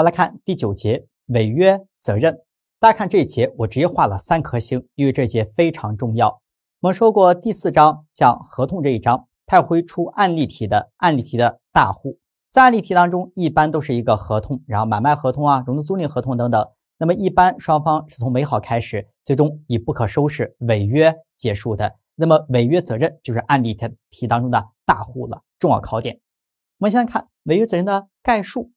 好，来看第九节违约责任。大家看这一节，我直接画了三颗星，因为这节非常重要。我们说过第四章讲合同这一章，它也会出案例题的案例题的大户。在案例题当中，一般都是一个合同，然后买卖合同啊、融资租赁合同等等。那么一般双方是从美好开始，最终以不可收拾违约结束的。那么违约责任就是案例题当中的大户了，重要考点。我们先来看违约责任的概述。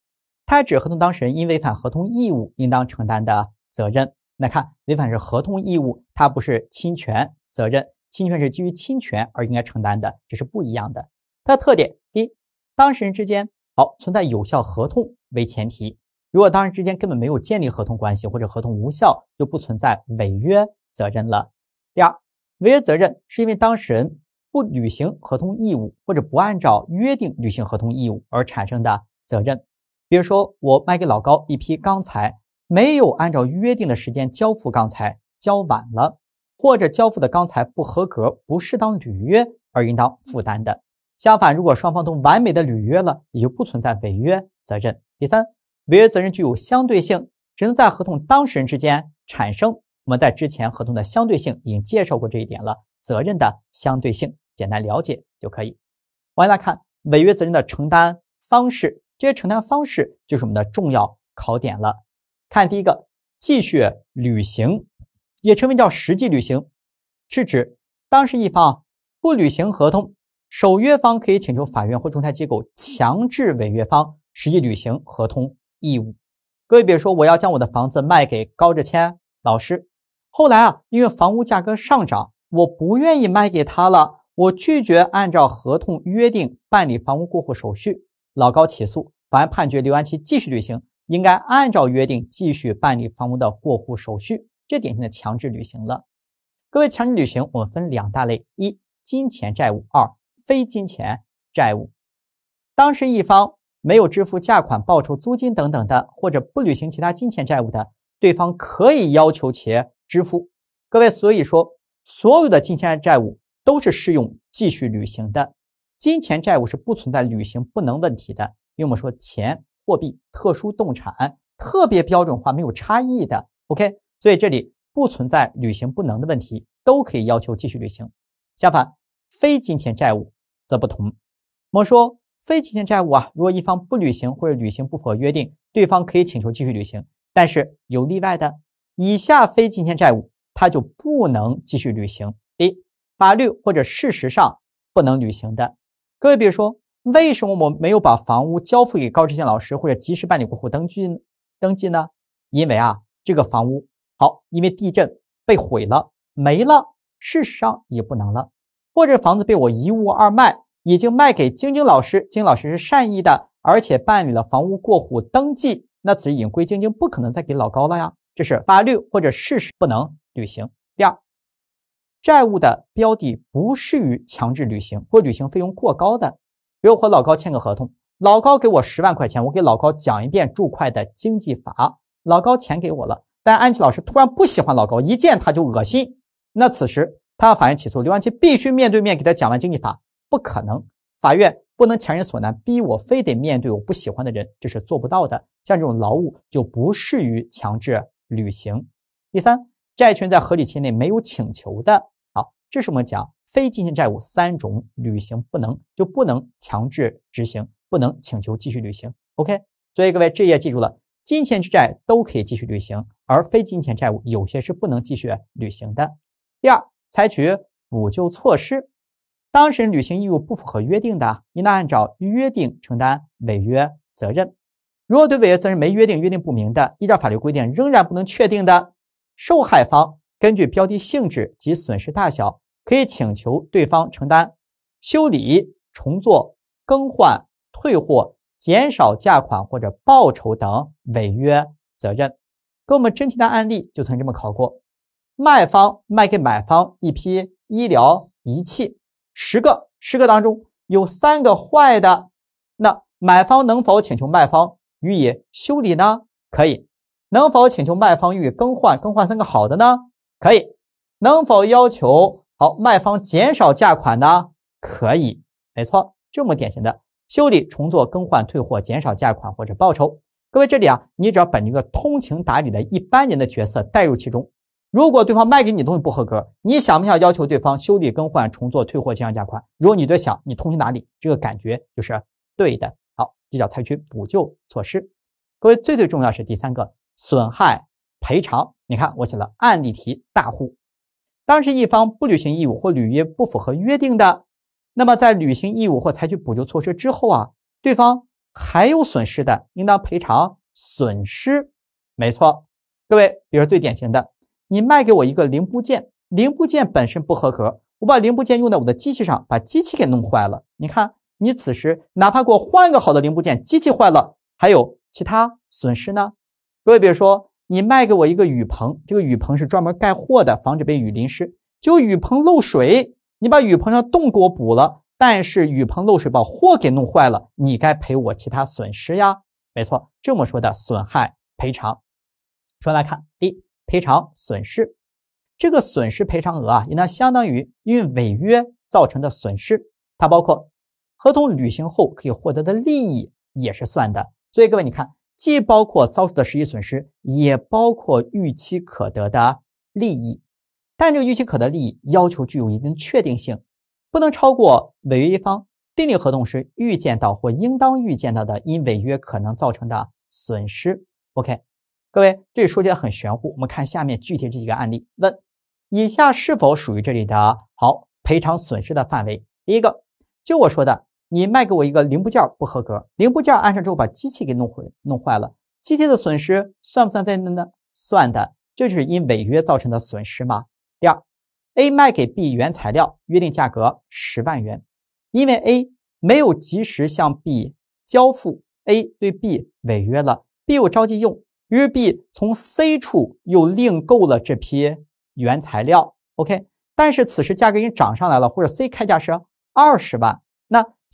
它指合同当事人因违反合同义务应当承担的责任。那看，违反是合同义务，它不是侵权责任。侵权是基于侵权而应该承担的，这是不一样的。它的特点：第一，当事人之间好存在有效合同为前提。如果当事人之间根本没有建立合同关系，或者合同无效，就不存在违约责任了。第二，违约责任是因为当事人不履行合同义务，或者不按照约定履行合同义务而产生的责任。比如说，我卖给老高一批钢材，没有按照约定的时间交付钢材，交晚了，或者交付的钢材不合格，不适当履约而应当负担的。相反，如果双方都完美的履约了，也就不存在违约责任。第三，违约责任具有相对性，只能在合同当事人之间产生。我们在之前合同的相对性已经介绍过这一点了，责任的相对性，简单了解就可以。往下看，违约责任的承担方式。这些承担方式就是我们的重要考点了。看第一个，继续履行，也称为叫实际履行，是指当事一方不履行合同，守约方可以请求法院或仲裁机构强制违约方实际履行合同义务。各位，比如说我要将我的房子卖给高志谦老师，后来啊，因为房屋价格上涨，我不愿意卖给他了，我拒绝按照合同约定办理房屋过户手续，老高起诉。院判决刘安琪继续履行，应该按照约定继续办理房屋的过户手续，这典型的强制履行了。各位，强制履行我们分两大类：一、金钱债务；二、非金钱债务。当事一方没有支付价款、报酬、租金等等的，或者不履行其他金钱债务的，对方可以要求其支付。各位，所以说，所有的金钱债务都是适用继续履行的，金钱债务是不存在履行不能问题的。因为我们说钱、货币、特殊动产特别标准化、没有差异的，OK，所以这里不存在履行不能的问题，都可以要求继续履行。相反，非金钱债务则不同。我们说非金钱债务啊，如果一方不履行或者履行不符合约定，对方可以请求继续履行，但是有例外的。以下非金钱债务它就不能继续履行一，法律或者事实上不能履行的。各位，比如说。为什么我们没有把房屋交付给高志宪老师，或者及时办理过户登记登记呢？因为啊，这个房屋好，因为地震被毁了，没了。事实上也不能了。或者房子被我一物二卖，已经卖给晶晶老师，晶老师是善意的，而且办理了房屋过户登记，那此时隐归晶晶不可能再给老高了呀。这是法律或者事实不能履行。第二，债务的标的不适于强制履行或履行费用过高的。比如和老高签个合同，老高给我十万块钱，我给老高讲一遍注会的经济法。老高钱给我了，但安琪老师突然不喜欢老高，一见他就恶心。那此时他要法院起诉刘安琪，必须面对面给他讲完经济法，不可能。法院不能强人所难，逼我非得面对我不喜欢的人，这是做不到的。像这种劳务就不适于强制履行。第三，债权在合理期内没有请求的。这是我们讲非金钱债务三种履行不能就不能强制执行，不能请求继续履行。OK，所以各位这页记住了，金钱之债都可以继续履行，而非金钱债务有些是不能继续履行的。第二，采取补救措施，当事人履行义务不符合约定的，应当按照约定承担违约责任。如果对违约责任没约定，约定不明的，依照法律规定仍然不能确定的，受害方根据标的性质及损失大小。可以请求对方承担修理、重做、更换、退货、减少价款或者报酬等违约责任。跟我们真题的案例就曾这么考过：卖方卖给买方一批医疗仪器，十个，十个当中有三个坏的，那买方能否请求卖方予以修理呢？可以。能否请求卖方予以更换，更换三个好的呢？可以。能否要求？好，卖方减少价款呢？可以，没错，这么典型的修理、重做、更换、退货、减少价款或者报酬。各位这里啊，你只要本着一个通情达理的一般人的角色带入其中，如果对方卖给你东西不合格，你想不想要求对方修理、更换、重做、退货、减少价款？如果你在想你通情达理，这个感觉就是对的。好，这叫采取补救措施。各位最最重要是第三个损害赔偿。你看，我写了案例题大户。当是一方不履行义务或履约不符合约定的，那么在履行义务或采取补救措施之后啊，对方还有损失的，应当赔偿损失。没错，各位，比如最典型的，你卖给我一个零部件，零部件本身不合格，我把零部件用在我的机器上，把机器给弄坏了。你看，你此时哪怕给我换个好的零部件，机器坏了，还有其他损失呢。各位，比如说。你卖给我一个雨棚，这个雨棚是专门盖货的，防止被雨淋湿。就雨棚漏水，你把雨棚上洞给我补了，但是雨棚漏水把货给弄坏了，你该赔我其他损失呀？没错，这么说的，损害赔偿。说来看，一赔偿损失，这个损失赔偿额啊，应当相当于因为违约造成的损失，它包括合同履行后可以获得的利益也是算的。所以各位，你看。既包括遭受的实际损失，也包括预期可得的利益，但这个预期可得利益要求具有一定确定性，不能超过违约一方订立合同时预见到或应当预见到的因违约可能造成的损失。OK，各位，这说起来很玄乎，我们看下面具体这几个案例。问：以下是否属于这里的好赔偿损失的范围？第一个，就我说的。你卖给我一个零部件不合格，零部件安上之后把机器给弄毁、弄坏了，机器的损失算不算在那呢？算的，这就是因违约造成的损失嘛。第二，A 卖给 B 原材料，约定价格十万元，因为 A 没有及时向 B 交付，A 对 B 违约了。B 又着急用，于是 B 从 C 处又另购了这批原材料。OK，但是此时价格已经涨上来了，或者 C 开价是二十万。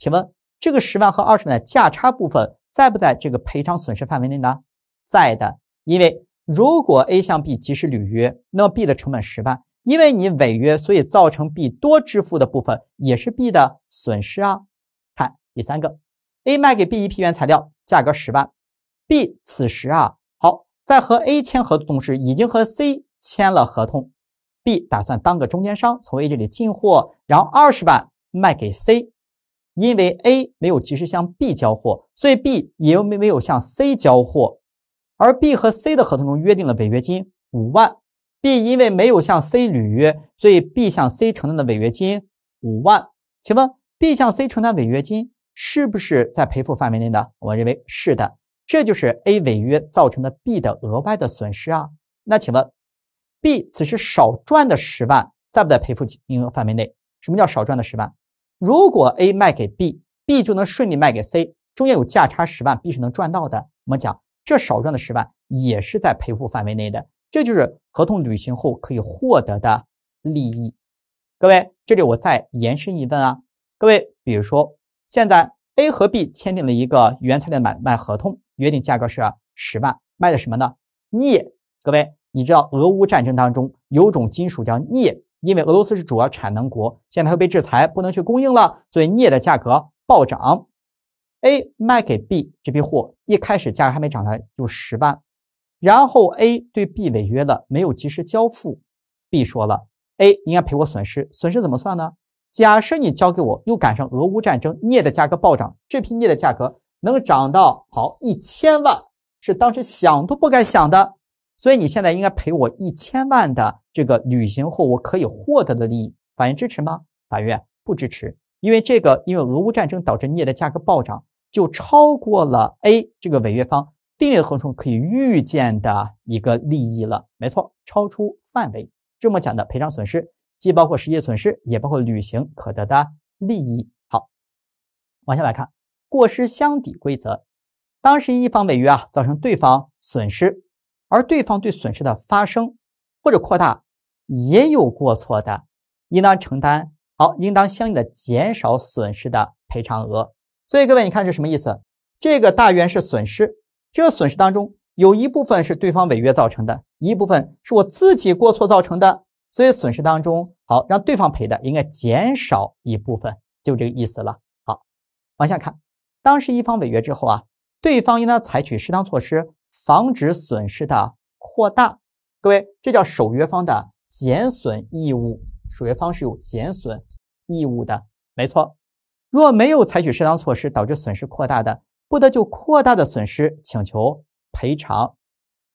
请问这个十万和二十万的价差部分在不在这个赔偿损失范围内呢？在的，因为如果 A 向 B 及时履约，那么 B 的成本十万，因为你违约，所以造成 B 多支付的部分也是 B 的损失啊。看第三个，A 卖给 B 一批原材料，价格十万，B 此时啊，好在和 A 签合同的同时，已经和 C 签了合同，B 打算当个中间商，从 A 这里进货，然后二十万卖给 C。因为 A 没有及时向 B 交货，所以 B 也又没没有向 C 交货，而 B 和 C 的合同中约定了违约金五万，B 因为没有向 C 履约，所以 B 向 C 承担的违约金五万，请问 B 向 C 承担违约金是不是在赔付范围内呢？我认为是的，这就是 A 违约造成的 B 的额外的损失啊。那请问 B 此时少赚的十万在不在赔付金额范围内？什么叫少赚的十万？如果 A 卖给 B，B 就能顺利卖给 C，中间有价差十万，B 是能赚到的。我们讲这少赚的十万也是在赔付范围内的，这就是合同履行后可以获得的利益。各位，这里我再延伸一问啊。各位，比如说现在 A 和 B 签订了一个原材料买卖合同，约定价格是十万，卖的什么呢？镍。各位，你知道俄乌战争当中有种金属叫镍？因为俄罗斯是主要产能国，现在会被制裁，不能去供应了，所以镍的价格暴涨。A 卖给 B 这批货，一开始价格还没涨来，就十万。然后 A 对 B 违约了，没有及时交付。B 说了，A 应该赔我损失，损失怎么算呢？假设你交给我，又赶上俄乌战争，镍的价格暴涨，这批镍的价格能涨到好一千万，是当时想都不敢想的。所以你现在应该赔我一千万的这个履行后我可以获得的利益，法院支持吗？法院不支持，因为这个因为俄乌战争导致镍的价格暴涨，就超过了 A 这个违约方订立合同可以预见的一个利益了，没错，超出范围。这么讲的赔偿损失，既包括实际损失，也包括履行可得的利益。好，往下来看，过失相抵规则，当事人一方违约啊，造成对方损失。而对方对损失的发生或者扩大也有过错的，应当承担好，应当相应的减少损失的赔偿额。所以各位，你看是什么意思？这个大圆是损失，这个损失当中有一部分是对方违约造成的，一部分是我自己过错造成的。所以损失当中好，让对方赔的应该减少一部分，就这个意思了。好，往下看，当事一方违约之后啊，对方应当采取适当措施。防止损失的扩大，各位，这叫守约方的减损义务。守约方是有减损义务的，没错。若没有采取适当措施导致损失扩大的，不得就扩大的损失请求赔偿。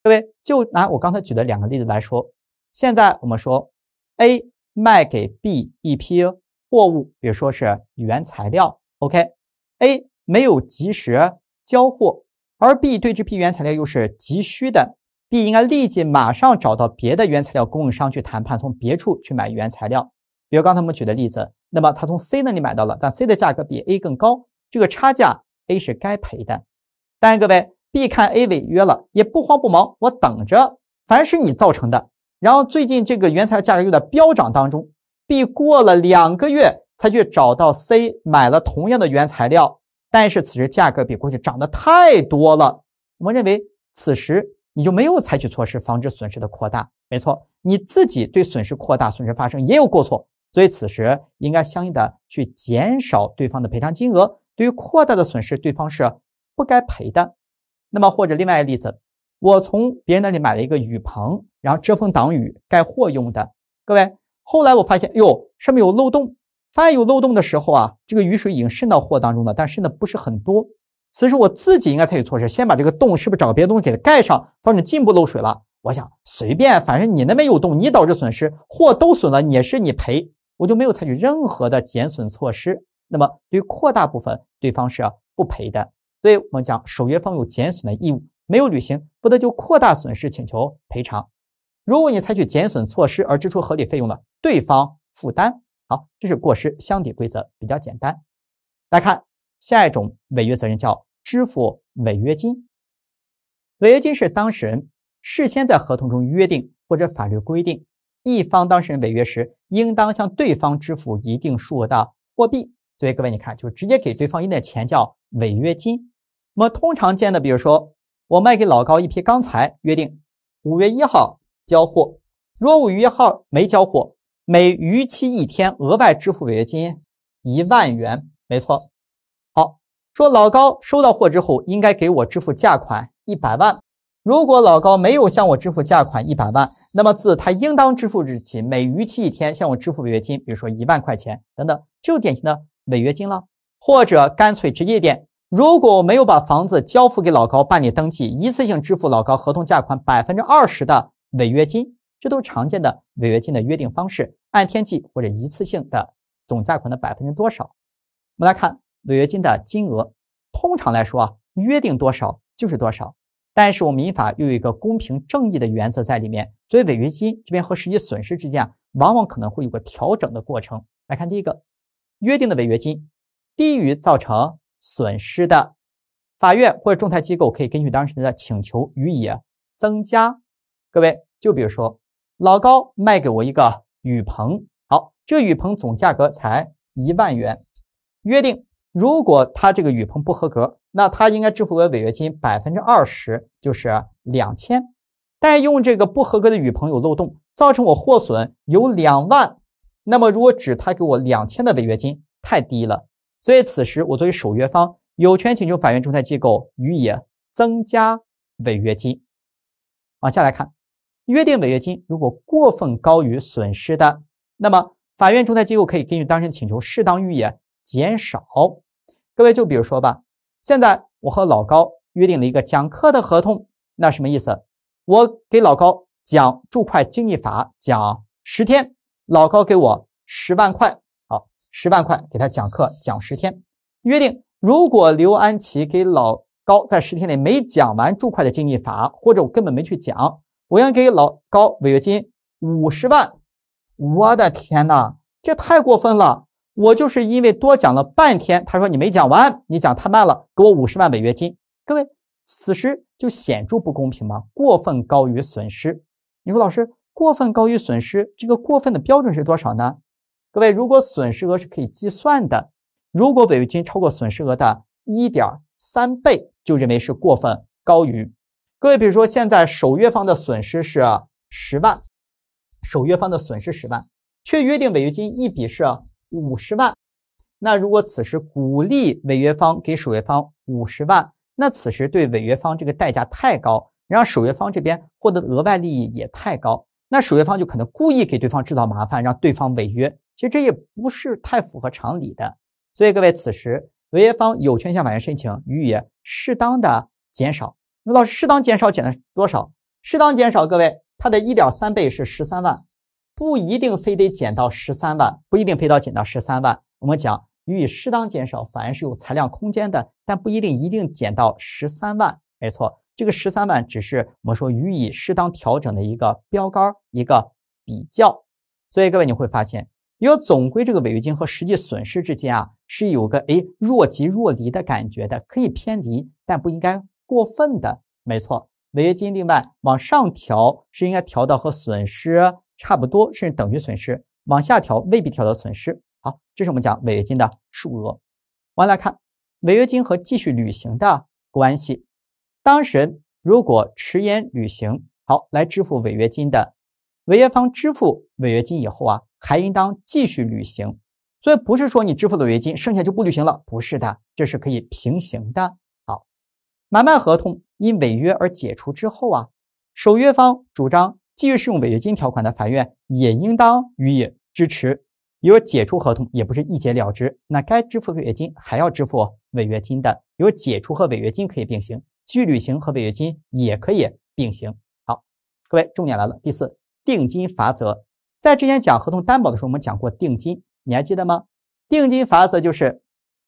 各位，就拿我刚才举的两个例子来说，现在我们说 A 卖给 B 一批货物，比如说是原材料，OK，A 没有及时交货。而 B 对这批原材料又是急需的，B 应该立即马上找到别的原材料供应商去谈判，从别处去买原材料。比如刚才我们举的例子，那么他从 C 那里买到了，但 C 的价格比 A 更高，这个差价 A 是该赔的。但然，各位，B 看 A 违约了，也不慌不忙，我等着，凡是你造成的。然后最近这个原材料价格又在飙涨当中，B 过了两个月才去找到 C 买了同样的原材料。但是此时价格比过去涨得太多了，我们认为此时你就没有采取措施防止损失的扩大，没错，你自己对损失扩大损失发生也有过错，所以此时应该相应的去减少对方的赔偿金额。对于扩大的损失，对方是不该赔的。那么或者另外一个例子，我从别人那里买了一个雨棚，然后遮风挡雨，盖货用的。各位，后来我发现哟，上面有漏洞。发现有漏洞的时候啊，这个雨水已经渗到货当中了，但渗的不是很多，此时我自己应该采取措施，先把这个洞是不是找个别的东西给它盖上，防止进一步漏水了。我想随便，反正你那边有洞，你导致损失，货都损了，也是你赔，我就没有采取任何的减损措施。那么对于扩大部分，对方是不赔的。所以我们讲，守约方有减损的义务，没有履行不得就扩大损失请求赔偿。如果你采取减损措施而支出合理费用的，对方负担。好，这是过失相抵规则，比较简单。来看下一种违约责任，叫支付违约金。违约金是当事人事先在合同中约定或者法律规定，一方当事人违约时，应当向对方支付一定数额的货币。所以各位，你看，就直接给对方一点钱，叫违约金。我们通常见的，比如说，我卖给老高一批钢材，约定五月一号交货，若五月一号没交货。每逾期一天，额外支付违约金一万元，没错。好，说老高收到货之后，应该给我支付价款一百万。如果老高没有向我支付价款一百万，那么自他应当支付之日起，每逾期一天向我支付违约金，比如说一万块钱等等，就典型的违约金了。或者干脆直接点，如果我没有把房子交付给老高办理登记，一次性支付老高合同价款百分之二十的违约金。这都是常见的违约金的约定方式，按天计或者一次性的总价款的百分之多少。我们来看违约金的金额，通常来说啊，约定多少就是多少。但是我们民法又有一个公平正义的原则在里面，所以违约金这边和实际损失之间啊，往往可能会有个调整的过程。来看第一个，约定的违约金低于造成损失的，法院或者仲裁机构可以根据当事人的请求予以增加。各位，就比如说。老高卖给我一个雨棚，好，这雨棚总价格才一万元，约定如果他这个雨棚不合格，那他应该支付我违约金百分之二十，就是两千。但用这个不合格的雨棚有漏洞，造成我货损有两万，那么如果只他给我两千的违约金太低了，所以此时我作为守约方，有权请求法院仲裁机构予以增加违约金。往下来看。约定违约金如果过分高于损失的，那么法院仲裁机构可以根据当事人的请求适当予以减少。各位，就比如说吧，现在我和老高约定了一个讲课的合同，那什么意思？我给老高讲注会经济法，讲十天，老高给我十万块，好，十万块给他讲课讲十天。约定如果刘安琪给老高在十天内没讲完注会的经济法，或者我根本没去讲。我要给老高违约金五十万，我的天哪，这太过分了！我就是因为多讲了半天，他说你没讲完，你讲太慢了，给我五十万违约金。各位，此时就显著不公平吗？过分高于损失。你说老师，过分高于损失这个过分的标准是多少呢？各位，如果损失额是可以计算的，如果违约金超过损失额的一点三倍，就认为是过分高于。各位，比如说现在守约方的损失是十万，守约方的损失十万，却约定违约金一笔是五十万。那如果此时鼓励违约方给守约方五十万，那此时对违约方这个代价太高，让守约方这边获得额外利益也太高，那守约方就可能故意给对方制造麻烦，让对方违约。其实这也不是太符合常理的。所以各位，此时违约方有权向法院申请予以适当的减少。那老师适当减少减了多少？适当减少，各位，它的一点三倍是十三万，不一定非得减到十三万，不一定非得减到十三万。我们讲予以适当减少，反而是有裁量空间的，但不一定一定减到十三万。没错，这个十三万只是我们说予以适当调整的一个标杆，一个比较。所以各位你会发现，因为总归这个违约金和实际损失之间啊，是有个哎若即若离的感觉的，可以偏离，但不应该。过分的，没错，违约金另外往上调是应该调到和损失差不多，甚至等于损失。往下调未必调到损失。好，这是我们讲违约金的数额。们来看，违约金和继续履行的关系。当事人如果迟延履行，好来支付违约金的，违约方支付违约金以后啊，还应当继续履行。所以不是说你支付了违约金，剩下就不履行了，不是的，这是可以平行的。买卖合同因违约而解除之后啊，守约方主张继续适用违约金条款的，法院也应当予以支持。因为解除合同也不是一解了之，那该支付违约金还要支付违约金的。有解除和违约金可以并行，继续履行和违约金也可以并行。好，各位，重点来了。第四，定金罚则，在之前讲合同担保的时候，我们讲过定金，你还记得吗？定金罚则就是，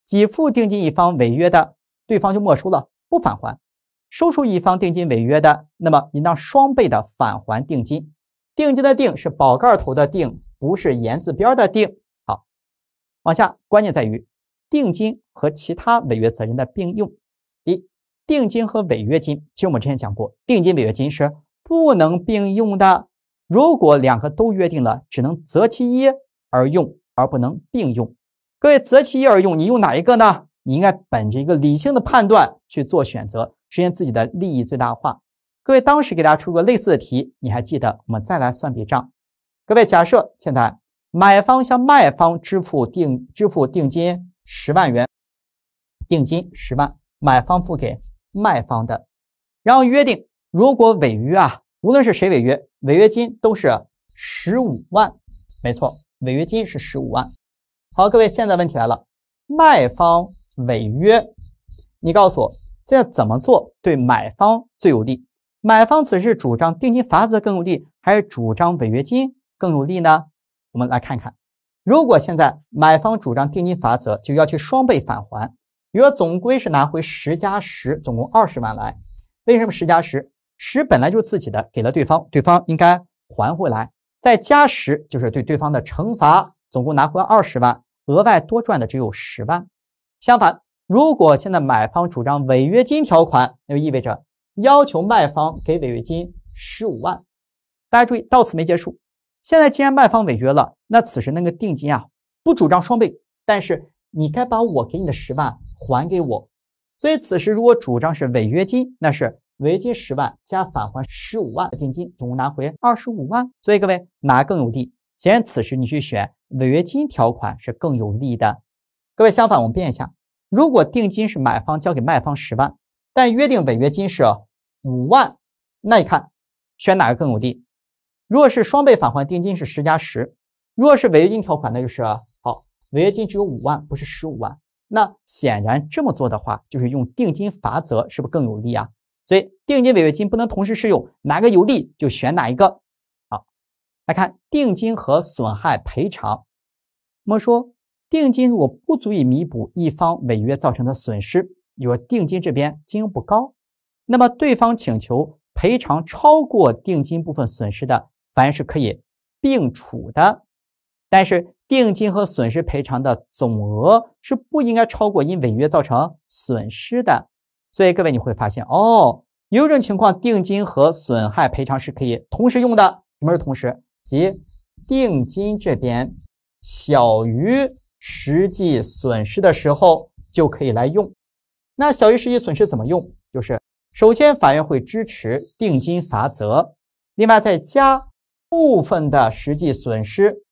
给付定金一方违约的，对方就没收了。不返还，收受一方定金违约的，那么应当双倍的返还定金。定金的定是宝盖头的定，不是言字边的定。好，往下，关键在于定金和其他违约责任的并用。一，定金和违约金，其实我们之前讲过，定金、违约金是不能并用的。如果两个都约定了，只能择其一而用，而不能并用。各位，择其一而用，你用哪一个呢？你应该本着一个理性的判断去做选择，实现自己的利益最大化。各位当时给大家出过类似的题，你还记得？我们再来算笔账。各位，假设现在买方向卖方支付定支付定金十万元，定金十万，买方付给卖方的，然后约定如果违约啊，无论是谁违约，违约金都是十五万，没错，违约金是十五万。好，各位，现在问题来了，卖方。违约，你告诉我现在怎么做对买方最有利？买方此时主张定金法则更有利，还是主张违约金更有利呢？我们来看看，如果现在买方主张定金法则，就要求双倍返还，比如总归是拿回十加十，总共二十万来。为什么十加十？十本来就是自己的，给了对方，对方应该还回来，再加十就是对对方的惩罚，总共拿回二十万，额外多赚的只有十万。相反，如果现在买方主张违约金条款，那就意味着要求卖方给违约金十五万。大家注意，到此没结束。现在既然卖方违约了，那此时那个定金啊，不主张双倍，但是你该把我给你的十万还给我。所以此时如果主张是违约金，那是违约金十万加返还十五万定金，总共拿回二十五万。所以各位拿更有利。显然此时你去选违约金条款是更有利的。各位，相反，我们变一下，如果定金是买方交给卖方十万，但约定违约金是五万，那你看选哪个更有利？如果是双倍返还，定金是十加十；如果是违约金条款，那就是好，违约金只有五万，不是十五万。那显然这么做的话，就是用定金罚则，是不是更有利啊？所以定金、违约金不能同时适用，哪个有利就选哪一个。好，来看定金和损害赔偿，我们说。定金如果不足以弥补一方违约造成的损失，比如定金这边金额不高，那么对方请求赔偿超过定金部分损失的，凡是可以并处的。但是定金和损失赔偿的总额是不应该超过因违约造成损失的。所以各位你会发现哦，有一种情况，定金和损害赔偿是可以同时用的。什么是同时？即定金这边小于。实际损失的时候就可以来用，那小于实际损失怎么用？就是首先法院会支持定金罚则，另外再加部分的实际损失，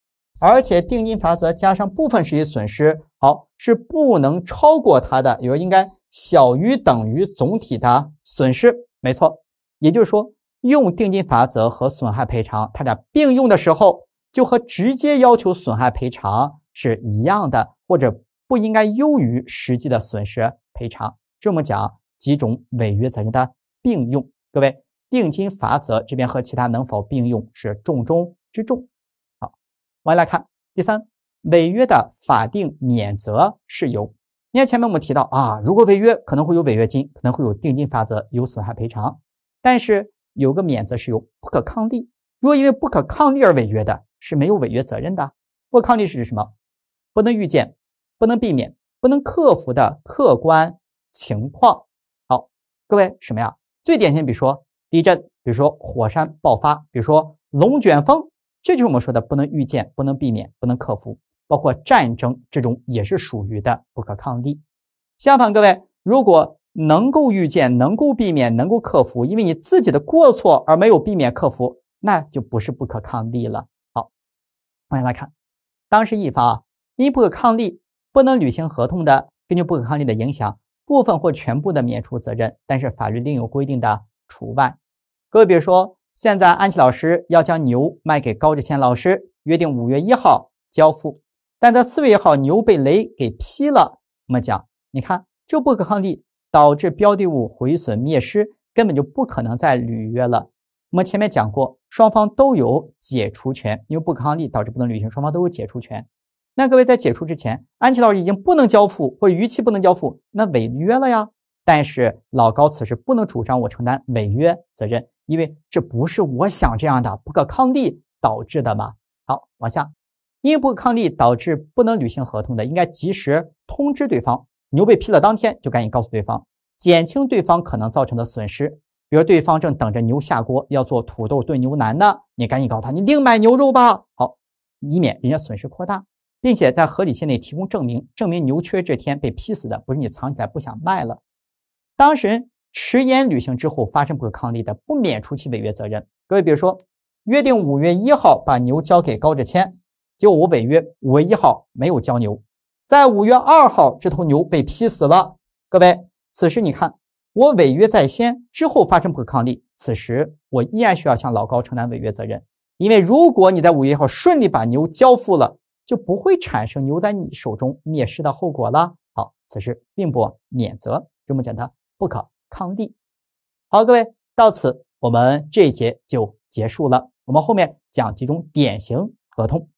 而且定金罚则加上部分实际损失，好是不能超过它的，比如应该小于等于总体的损失，没错。也就是说，用定金罚则和损害赔偿，它俩并用的时候，就和直接要求损害赔偿。是一样的，或者不应该优于实际的损失赔偿。这么讲，几种违约责任的并用，各位定金法则这边和其他能否并用是重中之重。好，我们来看第三，违约的法定免责事由。你看前面我们提到啊，如果违约可能会有违约金，可能会有定金法则，有损害赔偿，但是有个免责事由，不可抗力。如果因为不可抗力而违约的，是没有违约责任的。不可抗力是指什么？不能预见、不能避免、不能克服的客观情况，好，各位什么呀？最典型，比如说地震，比如说火山爆发，比如说龙卷风，这就是我们说的不能预见、不能避免、不能克服。包括战争这种也是属于的不可抗力。相反，各位如果能够预见、能够避免、能够克服，因为你自己的过错而没有避免克服，那就不是不可抗力了。好，我们来看，当时一方啊。因不可抗力不能履行合同的，根据不可抗力的影响，部分或全部的免除责任，但是法律另有规定的除外。各位，比如说现在安琪老师要将牛卖给高志贤老师，约定五月一号交付，但在四月一号牛被雷给劈了。我们讲，你看这不可抗力导致标的物毁损灭失，根本就不可能再履约了。我们前面讲过，双方都有解除权，因为不可抗力导致不能履行，双方都有解除权。那各位在解除之前，安琪老师已经不能交付或逾期不能交付，那违约了呀。但是老高此时不能主张我承担违约责任，因为这不是我想这样的不可抗力导致的嘛。好，往下，因不可抗力导致不能履行合同的，应该及时通知对方。牛被劈了当天就赶紧告诉对方，减轻对方可能造成的损失。比如对方正等着牛下锅要做土豆炖牛腩呢，你赶紧告诉他你另买牛肉吧，好，以免人家损失扩大。并且在合理期内提供证明，证明牛缺这天被劈死的不是你藏起来不想卖了。当事人迟延履行之后发生不可抗力的，不免除其违约责任。各位，比如说约定五月一号把牛交给高志谦，结果我违约，五月一号没有交牛，在五月二号这头牛被劈死了。各位，此时你看我违约在先，之后发生不可抗力，此时我依然需要向老高承担违约责任。因为如果你在五月一号顺利把牛交付了，就不会产生留在你手中灭失的后果了。好，此时并不免责，这么简单，不可抗力。好，各位，到此我们这一节就结束了。我们后面讲几种典型合同。